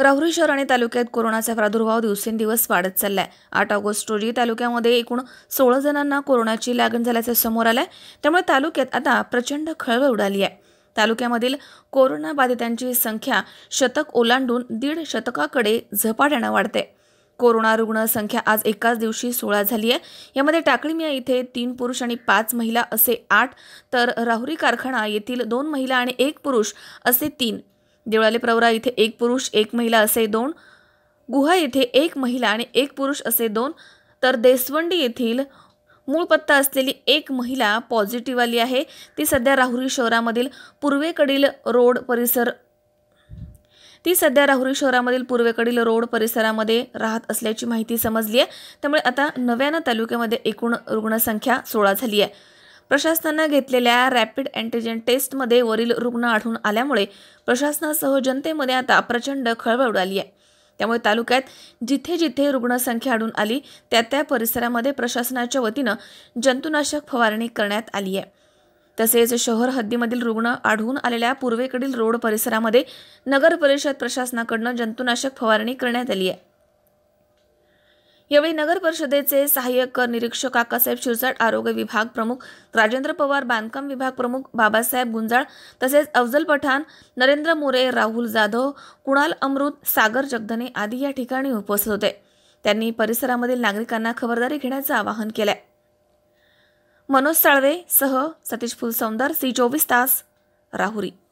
राहुरी शहर आणि तालुक्यात कोरोनाचा प्रादुर्भाव दिवसेंदिवस वाढत चाललाय आठ ऑगस्ट रोजी तालुक्यामध्ये एकूण सोळा जणांना कोरोनाची लागण झाल्याचं समोर आलंय त्यामुळे तालुक्यात आता प्रचंड खळबळ उडाली आहे तालुक्यामधील कोरोना बाधितांची संख्या शतक ओलांडून दीड शतकाकडे झपाट्यानं वाढते कोरोना रुग्णसंख्या आज एकाच दिवशी सोळा झाली आहे यामध्ये टाकळीमिया इथे तीन पुरुष आणि पाच महिला असे आठ तर राहुरी कारखाना येथील दोन महिला आणि एक पुरुष असे तीन देवळाले प्रवरा इथे एक पुरुष एक महिला असे दोन गुहा येथे एक महिला आणि एक पुरुष असे दोन तर देसवंडी येथील मूळ पत्ता असलेली एक महिला पॉझिटिव्ह आली आहे ती सध्या राहुरी शहरामधील पूर्वेकडील रोड परिसर ती सध्या राहुरी शहरामधील पूर्वेकडील रोड परिसरामध्ये राहत असल्याची माहिती समजली आहे त्यामुळे आता नव्यानं तालुक्यामध्ये एकूण रुग्णसंख्या सोळा झाली आहे प्रशासनानं घेतलेल्या रॅपिड अँटीजेन टेस्टमध्ये वरील रुग्ण आढळून आल्यामुळे प्रशासनासह जनतेमध्ये आता प्रचंड खळबळ उडाली आहे त्यामुळे तालुक्यात जिथे जिथे रुग्णसंख्या आढळून आली त्या त्या परिसरामध्ये प्रशासनाच्या वतीनं जंतुनाशक फवारणी करण्यात आली आहे तसेच शहर हद्दीमधील रुग्ण आढळून आलेल्या पूर्वेकडील रोड परिसरामध्ये नगर परिषद प्रशासनाकडनं जंतुनाशक फवारणी करण्यात आली आहे यावेळी नगर परिषदेचे सहाय्यक कर निरीक्षक काकासाहेब शिरसाट आरोग्य विभाग प्रमुख राजेंद्र पवार बांधकाम विभाग प्रमुख बाबासाहेब गुंजाळ तसेच अफजल पठाण नरेंद्र मोरे राहुल जाधव कुणाल अमृत सागर जगदने आदी या ठिकाणी उपस्थित होते त्यांनी परिसरामधील नागरिकांना खबरदारी घेण्याचं आवाहन केलं मनोज साळवे सह सतीश फुलसौंदर सी चोवीस तास राहुरी